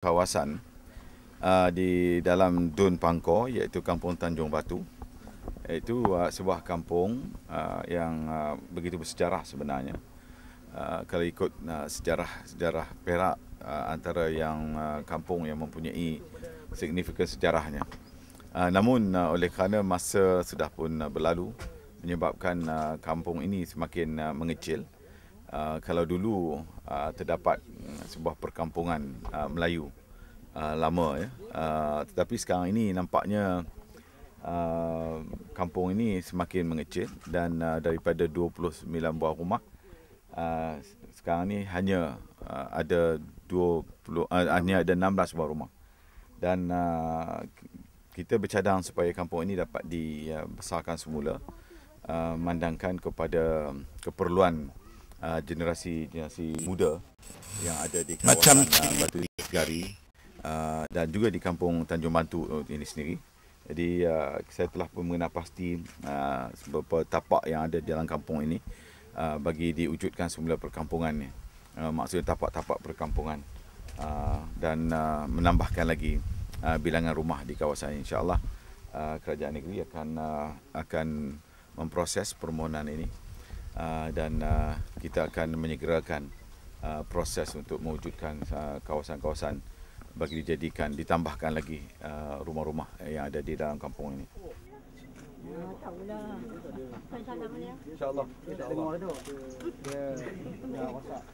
kawasan uh, di dalam Dun Pangko iaitu Kampung Tanjung Batu iaitu uh, sebuah kampung uh, yang uh, begitu bersejarah sebenarnya uh, kalau ikut sejarah-sejarah uh, Perak uh, antara yang uh, kampung yang mempunyai signifikan sejarahnya uh, namun uh, oleh kerana masa sudah pun uh, berlalu menyebabkan uh, kampung ini semakin uh, mengecil Ah, kalau dulu uh, terdapat mm, sebuah perkampungan uh, Melayu uh, lama ya. Uh, tetapi sekarang ini nampaknya uh, kampung ini semakin mengecil dan uh, daripada 29 buah rumah uh, sekarang ini hanya uh, ada 20 uh, hanya ada 16 buah rumah. Dan uh, kita bercadang supaya kampung ini dapat dibesarkan semula uh, mandangkan kepada keperluan uh, generasi generasi muda yang ada di kawasan Macam... uh, Batu Gari uh, dan juga di kampung Tanjung Bantu uh, ini sendiri. Jadi uh, saya telah pun mengenal pasti uh, beberapa tapak yang ada di dalam kampung ini uh, bagi diwujudkan semula perkampungan ini. Uh, maksudnya tapak-tapak perkampungan uh, dan uh, menambahkan lagi uh, bilangan rumah di kawasan ini. InsyaAllah uh, kerajaan negeri akan uh, akan memproses permohonan ini dan kita akan menyegerakan proses untuk mewujudkan kawasan-kawasan bagi dijadikan ditambahkan lagi rumah-rumah yang ada di dalam kampung ini. Ya, Insyaallah, Insyaallah. allah Insya-Allah. Dia tak dengar tu. Dia dah rosak.